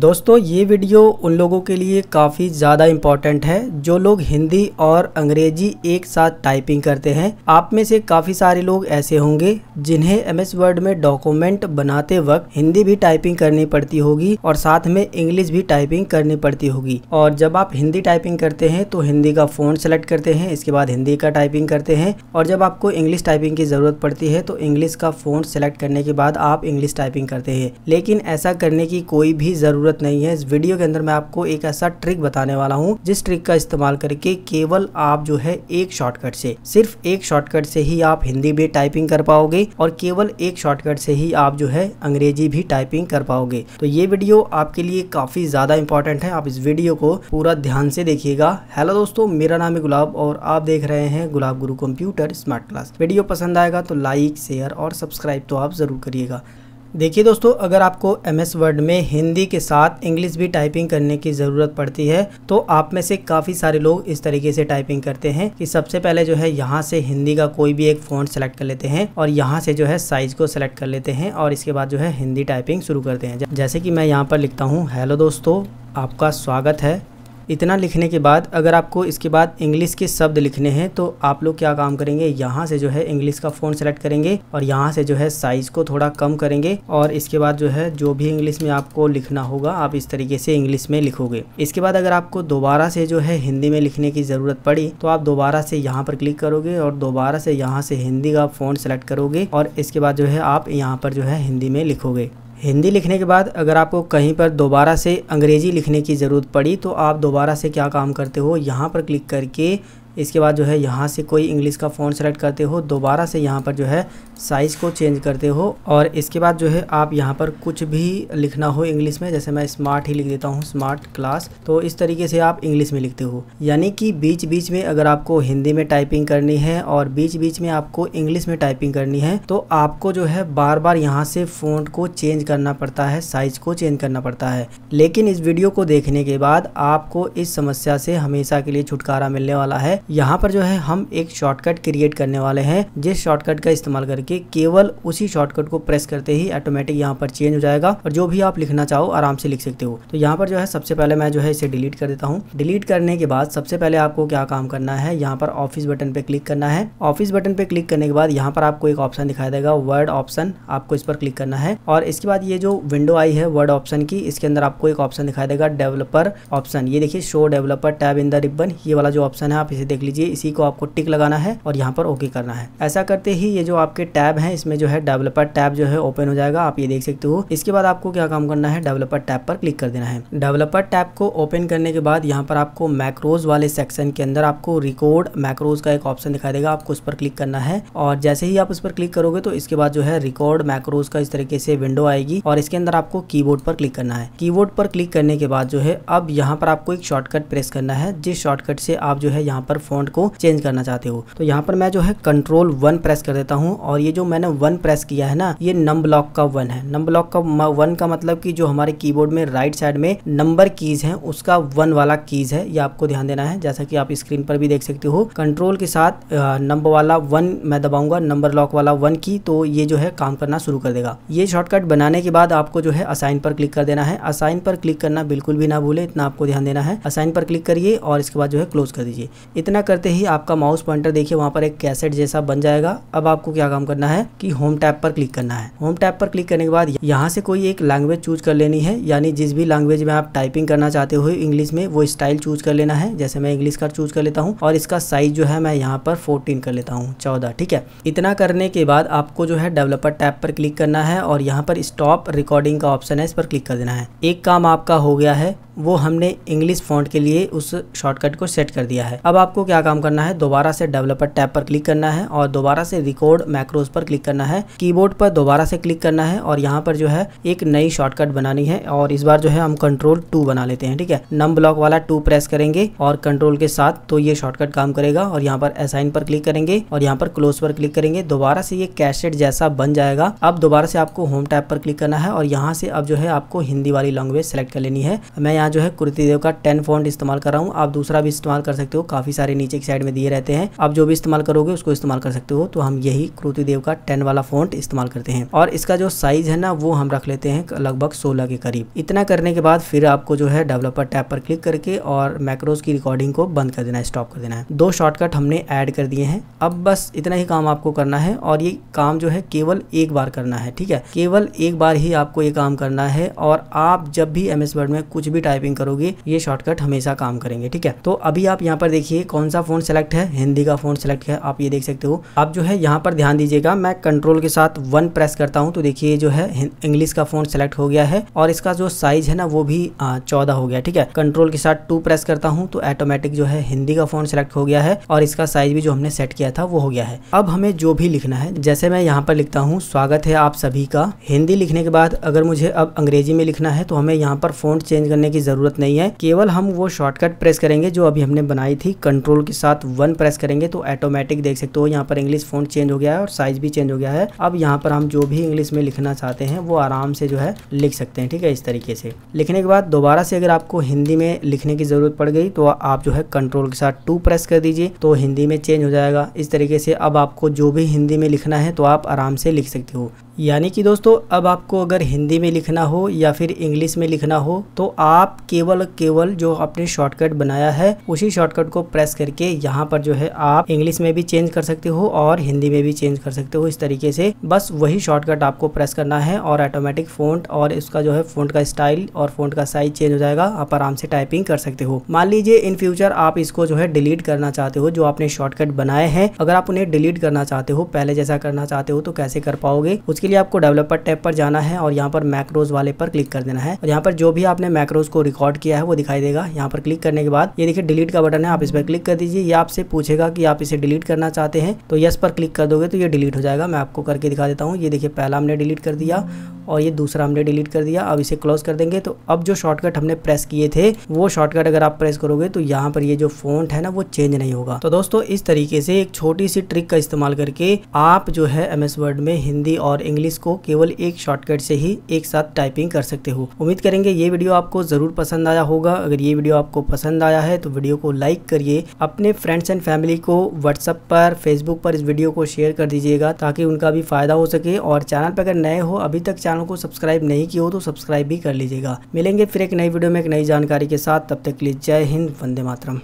दोस्तों ये वीडियो उन लोगों के लिए काफ़ी ज़्यादा इम्पॉर्टेंट है जो लोग हिंदी और अंग्रेजी एक साथ टाइपिंग करते हैं आप में से काफ़ी सारे लोग ऐसे होंगे जिन्हें एम एस वर्ड में डॉक्यूमेंट बनाते वक्त हिंदी भी टाइपिंग करनी पड़ती होगी और साथ में इंग्लिश भी टाइपिंग करनी पड़ती होगी और जब आप हिंदी टाइपिंग करते हैं तो हिंदी का फ़ोन सेलेक्ट करते हैं इसके बाद हिंदी का टाइपिंग करते हैं और जब आपको इंग्लिश टाइपिंग की ज़रूरत पड़ती है तो इंग्लिश का फ़ोन सेलेक्ट करने के बाद आप इंग्लिश टाइपिंग करते हैं लेकिन ऐसा करने की कोई भी ज़रूरत ज़रूरत नहीं है इस वीडियो के अंदर मैं आपको एक ऐसा ट्रिक बताने वाला हूँ जिस ट्रिक का इस्तेमाल करके केवल आप जो है एक शॉर्टकट से सिर्फ एक शॉर्टकट से ही आप हिंदी भी टाइपिंग कर पाओगे और केवल एक शॉर्टकट से ही आप जो है अंग्रेजी भी टाइपिंग कर पाओगे तो ये वीडियो आपके लिए काफ़ी ज़्यादा इंपॉर्टेंट है आप इस वीडियो को पूरा ध्यान से देखिएगा हेलो दोस्तों मेरा नाम है गुलाब और आप देख रहे हैं गुलाब गुरु कंप्यूटर स्मार्ट क्लास वीडियो पसंद आएगा तो लाइक शेयर और सब्सक्राइब तो आप ज़रूर करिएगा देखिए दोस्तों अगर आपको एम एस वर्ड में हिंदी के साथ इंग्लिश भी टाइपिंग करने की ज़रूरत पड़ती है तो आप में से काफ़ी सारे लोग इस तरीके से टाइपिंग करते हैं कि सबसे पहले जो है यहाँ से हिंदी का कोई भी एक फ़ॉन्ट सेलेक्ट कर लेते हैं और यहाँ से जो है साइज़ को सेलेक्ट कर लेते हैं और इसके बाद जो है हिंदी टाइपिंग शुरू करते हैं जैसे कि मैं यहाँ पर लिखता हूँ हेलो दोस्तों आपका स्वागत है इतना लिखने के बाद अगर आपको इसके बाद इंग्लिश के शब्द लिखने हैं तो आप लोग क्या काम करेंगे यहाँ से जो है इंग्लिश का फ़ोन सेलेक्ट करेंगे और यहाँ से जो है साइज़ को थोड़ा कम करेंगे और इसके बाद जो है जो भी इंग्लिश में आपको लिखना होगा आप इस तरीके से इंग्लिश में लिखोगे इसके बाद अगर आपको दोबारा से जो है हिंदी में लिखने की ज़रूरत पड़ी तो आप दोबारा से यहाँ पर क्लिक करोगे और दोबारा से यहाँ से हिंदी का फ़ोन सेलेक्ट करोगे और इसके बाद जो है आप यहाँ पर जो है हिंदी में लिखोगे हिंदी लिखने के बाद अगर आपको कहीं पर दोबारा से अंग्रेज़ी लिखने की ज़रूरत पड़ी तो आप दोबारा से क्या काम करते हो यहाँ पर क्लिक करके इसके बाद जो है यहाँ से कोई इंग्लिश का फ़ॉन्ट सेलेक्ट करते हो दोबारा से यहाँ पर जो है साइज़ को चेंज करते हो और इसके बाद जो है आप यहाँ पर कुछ भी लिखना हो इंग्लिश में जैसे मैं स्मार्ट ही लिख देता हूँ स्मार्ट क्लास तो इस तरीके से आप इंग्लिश में लिखते हो यानी कि बीच बीच में अगर आपको हिंदी में टाइपिंग करनी है और बीच बीच में आपको इंग्लिश में टाइपिंग करनी है तो आपको जो है बार बार यहाँ से फोन को चेंज करना पड़ता है साइज़ को चेंज करना पड़ता है लेकिन इस वीडियो को देखने के बाद आपको इस समस्या से हमेशा के लिए छुटकारा मिलने वाला है यहाँ पर जो है हम एक शॉर्टकट क्रिएट करने वाले हैं जिस शॉर्टकट का इस्तेमाल करके केवल उसी शॉर्टकट को प्रेस करते ही ऑटोमेटिक यहाँ पर चेंज हो जाएगा और जो भी आप लिखना चाहो आराम से लिख सकते हो तो यहाँ पर जो है सबसे पहले मैं जो है इसे डिलीट कर देता हूँ डिलीट करने के बाद सबसे पहले आपको क्या काम करना है यहाँ पर ऑफिस बटन पे क्लिक करना है ऑफिस बटन पे क्लिक करने के बाद यहाँ पर आपको एक ऑप्शन दिखाई देगा वर्ड ऑप्शन आपको इस पर क्लिक करना है और इसके बाद ये जो विंडो आई है वर्ड ऑप्शन की इसके अंदर आपको एक ऑप्शन दिखाई देगा डेवलपर ऑप्शन ये देखिए show developer tab in the ribbon ये वाला जो ऑप्शन है आप इसे देख लीजिए इसी को आपको टिक लगाना है और यहाँ पर ओके करना है ऐसा करते ही ये जो आपके टैब है इसमें जो है डेवलपर टैब जो है ओपन हो जाएगा आप ये देख सकते हो इसके बाद आपको क्या काम करना है डेवलपर टैब पर क्लिक कर देना है डेवलपर टैब को ओपन करने के बाद यहाँ पर आपको मैक्रोज वाले सेक्शन के अंदर आपको रिकॉर्ड मैक्रोज का एक ऑप्शन दिखाई देगा आपको उस पर क्लिक करना है और जैसे ही आप उस पर क्लिक करोगे तो इसके बाद जो है रिकॉर्ड मैक्रोज का इस तरीके से विंडो आएगी और इसके अंदर आपको कीबोर्ड पर क्लिक करना है कीबोर्ड पर क्लिक करने के बाद जो है अब यहाँ पर आपको एक शॉर्टकट प्रेस करना है जिस शॉर्टकट से आप जो है यहाँ पर फ़ॉन्ट को चेंज करना चाहते हो तो यहाँ पर मैं जो है कंट्रोल वन प्रेस कर देता हूँ और ये जो मैंने वन प्रेस किया है ना ये नम ब्लॉक का वन है नम ब्लॉक का वन का मतलब कि जो हमारे कीबोर्ड में राइट साइड में नंबर कीज है उसका वन वाला कीज है ये आपको ध्यान देना है जैसा कि आप स्क्रीन पर भी देख सकते हो कंट्रोल के साथ नंबर वाला वन मैं दबाऊंगा नंबर लॉक वाला वन की तो ये जो है काम करना शुरू कर देगा ये शॉर्टकट बनाने के बाद आपको जो है असाइन पर क्लिक कर देना है असाइन पर क्लिक करना बिल्कुल भी ना भूले इतना आपको ध्यान देना है असाइन पर क्लिक करिए और इसके बाद जो है क्लोज कर दीजिए इतना इतना करते ही आपका माउस पॉइंटर देखिए वहाँ पर एक कैसेट जैसा बन जाएगा अब आपको क्या काम करना है कि होम टैप पर क्लिक करना है होम टैप पर क्लिक करने के बाद यहाँ से कोई एक लैंग्वेज चूज कर लेनी है यानी जिस भी लैंग्वेज में आप टाइपिंग करना चाहते हो इंग्लिश में वो स्टाइल चूज कर लेना है जैसे मैं इंग्लिश का चूज कर लेता हूँ और इसका साइज जो है मैं यहाँ पर फोर्टीन कर लेता हूँ चौदह ठीक है इतना करने के बाद आपको जो है डेवलपर टैप पर क्लिक करना है और यहाँ पर स्टॉप रिकॉर्डिंग का ऑप्शन है इस पर क्लिक कर देना है एक काम आपका हो गया है वो हमने इंग्लिश फॉन्ट के लिए उस शॉर्टकट को सेट कर दिया है अब आपको क्या काम करना है दोबारा से डेवलपर टैब पर क्लिक करना है और दोबारा से रिकॉर्ड मैक्रोज पर क्लिक करना है कीबोर्ड पर दोबारा से क्लिक करना है और यहाँ पर जो है एक नई शॉर्टकट बनानी है और इस बार जो है हम कंट्रोल टू बना लेते हैं ठीक है नम ब्लॉक वाला टू प्रेस करेंगे और कंट्रोल के साथ तो ये शॉर्टकट काम करेगा और यहाँ पर असाइन पर क्लिक करेंगे और यहाँ पर क्लोज पर क्लिक करेंगे दोबारा से ये कैसेट जैसा बन जाएगा अब दोबारा से आपको होम टैप पर क्लिक करना है और यहाँ से अब जो है आपको हिंदी वाली लैंग्वेज सेलेक्ट कर लेनी है मैं यहाँ जो है कुर्ती देव का टेन फॉन्ट इस्तेमाल कर रहा हूँ आप दूसरा भी इस्तेमाल कर सकते हो काफी सारे नीचे की साइड में दिए रहते हैं आप जो भी इस्तेमाल करोगे उसको इस्तेमाल कर सकते हो तो हम यही कुर्ती देव का टेन वाला फॉन्ट इस्तेमाल करते हैं और इसका जो साइज है ना वो हम रख लेते हैं लगभग सोलह के करीब इतना करने के बाद फिर आपको जो है डेवलपर टैप पर क्लिक करके और मैक्रोज की रिकॉर्डिंग को बंद कर देना है स्टॉप कर देना है दो शॉर्टकट हमने ऐड कर दिए हैं अब बस इतना ही काम आपको करना है और ये काम जो है केवल एक बार करना है ठीक है केवल एक बार ही आपको ये काम करना है और आप जब भी एम एस वर्ड में कुछ भी टाइपिंग करोगे ये शॉर्टकट हमेशा काम करेंगे ठीक है तो अभी आप यहाँ पर देखिए कौन सा फोन सेलेक्ट है हिंदी का फोन सेलेक्ट है आप ये देख सकते हो आप जो है यहाँ पर ध्यान दीजिएगा मैं कंट्रोल के साथ वन प्रेस करता हूँ तो देखिए जो है इंग्लिश का फोन सेलेक्ट हो गया है और इसका जो साइज है ना वो भी चौदह हो गया ठीक है कंट्रोल के साथ टू प्रेस करता हूँ तो ऑटोमेटिक जो है हिंदी का फोन सेलेक्ट हो गया है और इसका साइज भी जो हमने सेट किया था वो हो गया है अब हमें जो भी लिखना है जैसे मैं यहाँ पर लिखता हूँ स्वागत है आप सभी का हिंदी लिखने के बाद अगर मुझे अब अंग्रेजी में लिखना है तो हमें यहाँ पर फोन चेंज करने की की ज़रूरत नहीं है केवल हम वो शॉर्टकट प्रेस करेंगे जो अभी हमने बनाई थी कंट्रोल के साथ वन प्रेस करेंगे तो ऑटोमेटिक देख सकते हो यहाँ पर इंग्लिश फोन चेंज हो गया है और साइज भी चेंज हो गया है अब यहाँ पर हम जो भी इंग्लिश में लिखना चाहते हैं वो आराम से जो है लिख सकते हैं ठीक है इस तरीके से लिखने के बाद दोबारा से अगर आपको हिंदी में लिखने की ज़रूरत पड़ गई तो आप जो है कंट्रोल के साथ टू प्रेस कर दीजिए तो हिंदी में चेंज हो जाएगा इस तरीके से अब आपको जो भी हिंदी में लिखना है तो आप आराम से लिख सकते हो यानी कि दोस्तों अब आपको अगर हिंदी में लिखना हो या फिर इंग्लिश में लिखना हो तो आप केवल केवल जो आपने शॉर्टकट बनाया है उसी शॉर्टकट को प्रेस करके यहाँ पर जो है आप इंग्लिश में भी चेंज कर सकते हो और हिंदी में भी चेंज कर सकते हो इस तरीके से बस वही शॉर्टकट आपको प्रेस करना है और ऑटोमेटिक फ़ॉन्ट और इसका जो है फोन का स्टाइल और फोन का साइज चेंज हो जाएगा आप आराम से टाइपिंग कर सकते हो मान लीजिए इन फ्यूचर आप इसको जो है डिलीट करना चाहते हो जो आपने शॉर्टकट बनाए हैं अगर आप उन्हें डिलीट करना चाहते हो पहले जैसा करना चाहते हो तो कैसे कर पाओगे उसके इसके लिए आपको डेवलपर टैब पर जाना है और यहाँ पर मैक्रोज वाले पर क्लिक कर देना है और यहाँ पर जो भी आपने मैक्रोज को रिकॉर्ड किया है वो दिखाई देगा यहाँ पर क्लिक करने के बाद ये देखिए डिलीट का बटन है आप इस पर क्लिक कर दीजिए ये आपसे पूछेगा कि आप इसे डिलीट करना चाहते हैं तो यस पर क्लिक कर दोगे तो ये डिलीट हो जाएगा मैं आपको करके दिखा देता हूँ ये देखिए पहला हमने डिलीट कर दिया और ये दूसरा हमने डिलीट कर दिया अब इसे क्लोज कर देंगे तो अब जो शॉर्टकट हमने प्रेस किए थे वो शॉर्टकट अगर आप प्रेस करोगे तो यहाँ पर ये जो फॉन्ट है ना वो चेंज नहीं होगा तो दोस्तों इस तरीके से एक छोटी सी ट्रिक का इस्तेमाल करके आप जो है एम वर्ड में हिंदी और इंग्लिश को केवल एक शॉर्टकट से ही एक साथ टाइपिंग कर सकते हो उम्मीद करेंगे ये वीडियो आपको जरूर पसंद आया होगा अगर ये वीडियो आपको पसंद आया है तो वीडियो को लाइक करिए अपने फ्रेंड्स एंड फैमिली को व्हाट्सअप पर फेसबुक पर इस वीडियो को शेयर कर दीजिएगा ताकि उनका भी फायदा हो सके और चैनल पर अगर नए हो अभी तक चैनल को सब्सक्राइब नहीं किया हो तो सब्सक्राइब भी कर लीजिएगा मिलेंगे फिर एक नई वीडियो में एक नई जानकारी के साथ तब तक के लिए जय हिंद वंदे मातरम